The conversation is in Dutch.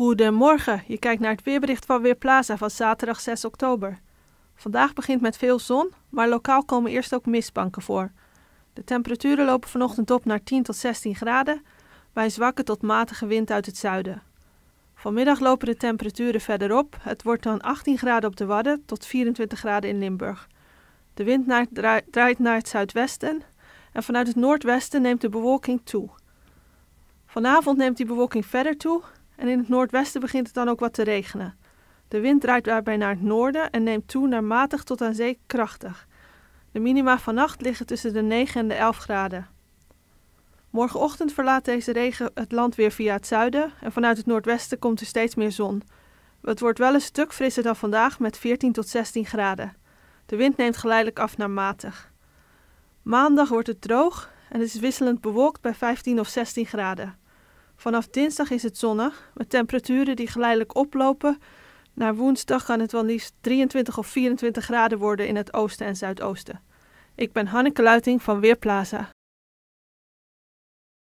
Goedemorgen, je kijkt naar het weerbericht van Weerplaza van zaterdag 6 oktober. Vandaag begint met veel zon, maar lokaal komen eerst ook mistbanken voor. De temperaturen lopen vanochtend op naar 10 tot 16 graden bij zwakke tot matige wind uit het zuiden. Vanmiddag lopen de temperaturen verder op. Het wordt dan 18 graden op de Wadden tot 24 graden in Limburg. De wind draait naar het zuidwesten en vanuit het noordwesten neemt de bewolking toe. Vanavond neemt die bewolking verder toe en in het noordwesten begint het dan ook wat te regenen. De wind draait daarbij naar het noorden en neemt toe naar matig tot aan zee krachtig. De minima vannacht liggen tussen de 9 en de 11 graden. Morgenochtend verlaat deze regen het land weer via het zuiden en vanuit het noordwesten komt er steeds meer zon. Het wordt wel een stuk frisser dan vandaag met 14 tot 16 graden. De wind neemt geleidelijk af naar matig. Maandag wordt het droog en het is wisselend bewolkt bij 15 of 16 graden. Vanaf dinsdag is het zonnig, met temperaturen die geleidelijk oplopen. Naar woensdag kan het wel liefst 23 of 24 graden worden in het oosten en zuidoosten. Ik ben Hanneke Luiting van Weerplaza.